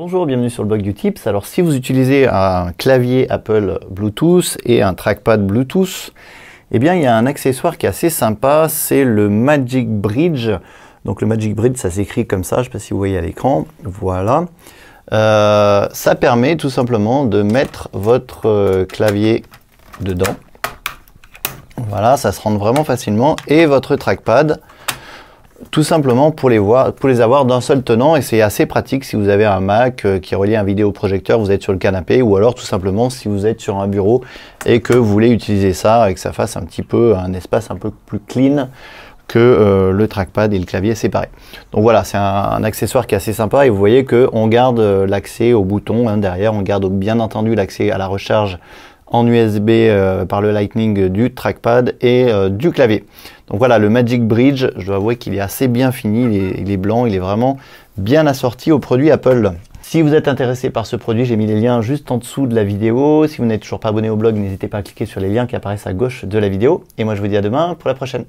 Bonjour, bienvenue sur le blog du Tips. Alors si vous utilisez un clavier Apple Bluetooth et un trackpad Bluetooth, eh bien il y a un accessoire qui est assez sympa, c'est le Magic Bridge. Donc le Magic Bridge, ça s'écrit comme ça, je ne sais pas si vous voyez à l'écran. Voilà. Euh, ça permet tout simplement de mettre votre euh, clavier dedans. Voilà, ça se rentre vraiment facilement. Et votre trackpad, tout simplement pour les, voir, pour les avoir d'un seul tenant et c'est assez pratique si vous avez un Mac euh, qui relie relié un vidéoprojecteur, vous êtes sur le canapé ou alors tout simplement si vous êtes sur un bureau et que vous voulez utiliser ça et que ça fasse un petit peu un espace un peu plus clean que euh, le trackpad et le clavier séparés. Donc voilà, c'est un, accessoire qui est assez sympa et vous voyez qu'on garde euh, l'accès au bouton hein, derrière, on garde bien entendu l'accès à la recharge en USB euh, par le Lightning euh, du trackpad et euh, du clavier. Donc voilà, le Magic Bridge, je dois avouer qu'il est assez bien fini, il est, il est, blanc, il est vraiment bien assorti au produit Apple. Si vous êtes intéressé par ce produit, j'ai mis les liens juste en dessous de la vidéo. Si vous n'êtes toujours pas abonné au blog, n'hésitez pas à cliquer sur les liens qui apparaissent à gauche de la vidéo. Et moi, je vous dis à demain pour la prochaine.